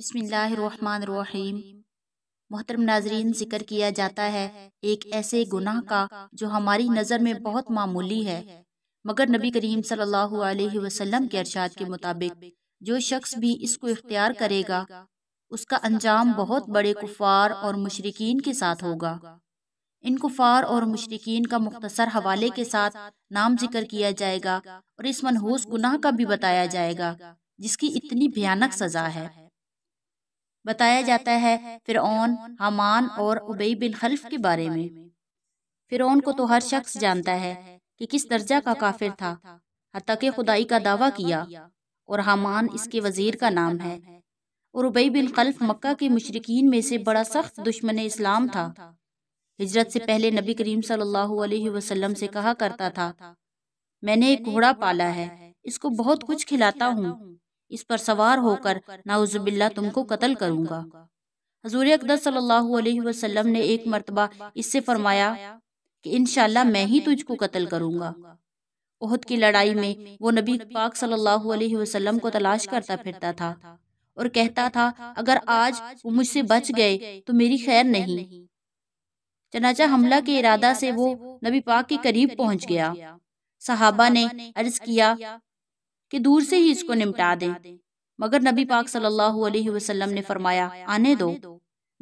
बिसमीम मोहतरम नाजरीन जिक्र किया जाता है एक ऐसे गुनाह का जो हमारी नज़र में बहुत मामूली है मगर नबी करीम सल्लल्लाहु अलैहि वसल्लम के अरशाद के मुताबिक जो शख्स भी इसको इख्तियार करेगा उसका अंजाम बहुत बड़े कुफार और मशरकिन के साथ होगा इन कुफार और मशरकिन का मुख्तसर हवाले के साथ नाम जिक्र किया जाएगा और इस मनहूस गुनाह का भी बताया जाएगा जिसकी इतनी भयानक सज़ा है बताया जाता है फ़िरौन हमान और उबई बिन खल्फ के बारे में फ़िरौन को तो हर शख्स जानता है कि किस दर्जा का काफिर था हती के खुदाई का दावा किया और हमान इसके वजीर का नाम है और उबई बिन खल्फ मक्का के मशरकिन में से बड़ा सख्त दुश्मन इस्लाम था हिजरत से पहले नबी करीम सल्लल्लाहु अलैहि वसल्लम से कहा करता था मैंने एक घोड़ा पाला है इसको बहुत कुछ खिलाता हूँ इस पर सवार होकर नाउजुबिल्ला तुमको कत्ल करूंगा हजूर अकदर सल्लल्लाहु अलैहि वसल्लम ने एक मरतबा इससे फरमाया कि इन मैं ही तुझको कत्ल करूंगा ओहद की लड़ाई में वो नबी पाक सल्लल्लाहु अलैहि वसल्लम को तलाश करता फिरता था और कहता था अगर आज वो मुझसे बच गए तो मेरी खैर नहीं चनाचा हमला के इरादा से वो नबी पाक के करीब पहुंच गया सहाबा ने अर्ज किया कि दूर से ही इसको निपटा दें मगर नबी पाक सल्लल्लाहु अलैहि वसल्लम ने फरमाया आने दो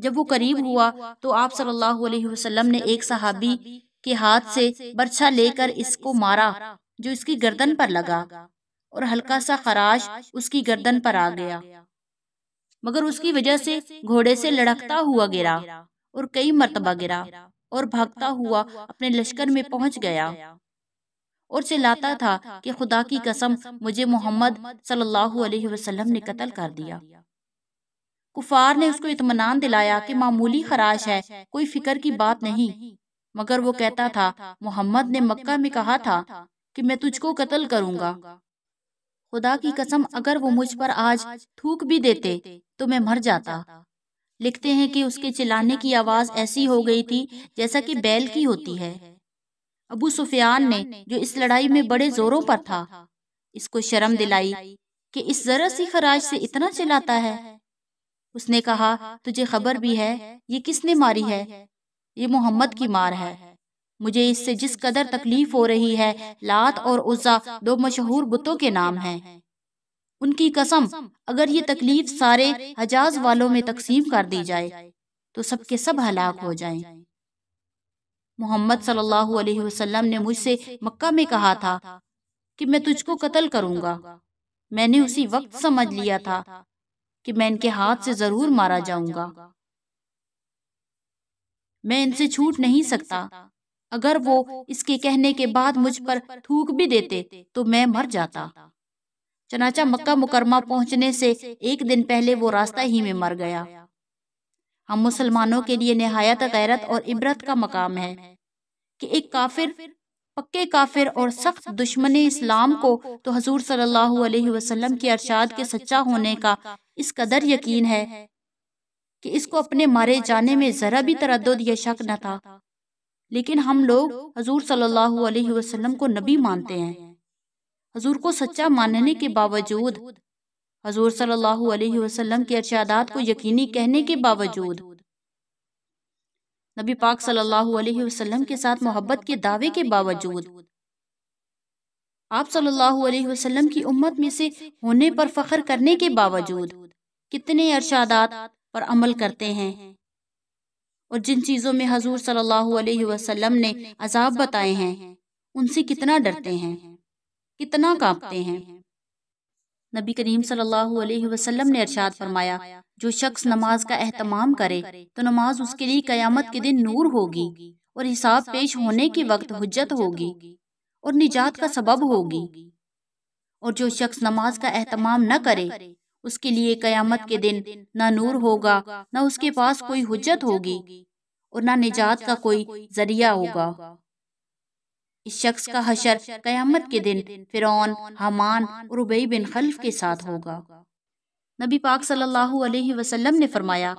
जब वो करीब हुआ तो आप सल्लल्लाहु अलैहि वसल्लम ने एक सहाबी के हाथ से बर्छा लेकर इसको मारा जो इसकी गर्दन पर लगा और हल्का सा खराश उसकी गर्दन पर आ गया मगर उसकी वजह से घोड़े से लड़कता हुआ गिरा और कई मरतबा गिरा और भागता हुआ अपने लश्कर में पहुंच गया और चिल्लाता था कि खुदा की कसम मुझे मोहम्मद सल्लल्लाहु अलैहि वसल्लम ने कत्ल कर दिया कुफार ने उसको इतमान दिलाया कि मामूली खराश है कोई फिक्र की बात नहीं मगर वो कहता था मोहम्मद ने मक्का में कहा था कि मैं तुझको कत्ल करूंगा खुदा की कसम अगर वो मुझ पर आज थूक भी देते तो, तो मैं मर जाता लिखते हैं कि उसके चिल्लाने की आवाज़ ऐसी हो गई थी जैसा कि बैल की होती है अबू सुफियान ने जो इस लड़ाई में बड़े जोरों पर था इसको शर्म दिलाई कि इस जरा सी खराज से इतना चिल्लाता है उसने कहा तुझे खबर भी है ये किसने मारी है ये मोहम्मद की मार है मुझे इससे जिस कदर तकलीफ हो रही है लात और उज्जा दो मशहूर बुतों के नाम हैं उनकी कसम अगर ये तकलीफ सारे हजाज वालों में तकसीम कर दी जाए तो सबके सब हलाक हो जाएं। मोहम्मद सल्लल्लाहु अलैहि वसल्लम ने मुझसे मक्का में कहा था कि मैं तुझको कत्ल करूंगा मैंने उसी वक्त समझ लिया था कि मैं इनके हाथ से ज़रूर मारा जाऊंगा मैं इनसे छूट नहीं सकता अगर वो इसके कहने के बाद मुझ पर थूक भी देते तो मैं मर जाता चनाचा मक्का मुकरमा पहुंचने से एक दिन पहले वो रास्ता ही में मर गया हम मुसलमानों के लिए नहायत गैरत और इबरत का मकाम है कि एक काफिर पक्के काफिर और सख्त दुश्मन इस्लाम को तो हजूर सल्लल्लाहु अलैहि वसल्लम के अरशाद के सच्चा होने का इस कदर यकीन है कि इसको अपने मारे जाने में ज़रा भी तरद या शक न था लेकिन हम लोग हजूर सल्लल्लाहु अलैहि वसल्लम को नबी मानते हैं हजूर को सच्चा मानने के बावजूद हजूर सल्लल्लाहु अलैहि वसल्लम के अर्शादात को यकीनी कहने के बावजूद नबी पाक सल्लल्लाहु अलैहि वसल्लम के साथ मोहब्बत के दावे के बावजूद आप सल्लल्लाहु अलैहि वसल्लम की उम्मत में से होने पर फख्र करने के बावजूद कितने अर्शादात पर अमल करते हैं और जिन चीज़ों में हजूर सल्लल्लाहु अलैहि वसल्लम ने अजाब बताए हैं उनसे कितना डरते हैं कितना कांपते हैं नबी करीम सल्लल्लाहु अलैहि वसल्लम ने अर्शाद फरमाया जो शख्स नमाज का अहतमाम करे तो नमाज उसके लिए कयामत के दिन नूर होगी और हिसाब पेश होने के वक्त हजत होगी और निजात का सबब होगी और जो शख्स नमाज का अहतमाम न करे उसके लिए कयामत के दिन न नूर होगा न उसके पास कोई हजत होगी और न निजात का कोई जरिया होगा इस शख्स का हशर कयामत के दिन फिर हमान और उबई बिन खल्फ के साथ होगा नबी पाक सल्लल्लाहु अलैहि वसल्लम ने फरमाया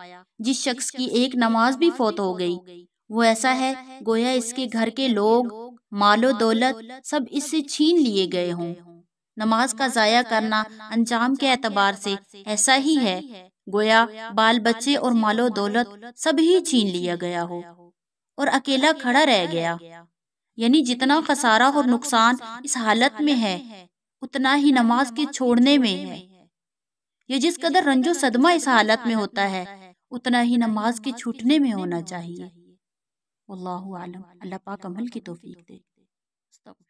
जिस शख्स की एक नमाज भी फोत हो गई वो ऐसा है गोया इसके घर के लोग मालो दौलत सब इससे छीन लिए गए हों नमाज का जाया करना अंजाम के एतबार से ऐसा ही है गोया बाल बच्चे और मालो दौलत सब ही छीन लिया गया हो और अकेला खड़ा रह गया यानी जितना खसारा और नुकसान इस हालत में है उतना ही नमाज के छोड़ने में है ये जिस कदर रंजो सदमा इस हालत में होता है उतना ही नमाज के छूटने में होना चाहिए अल्लाह आलम अल्लाह पाक अमल की तोफीक दे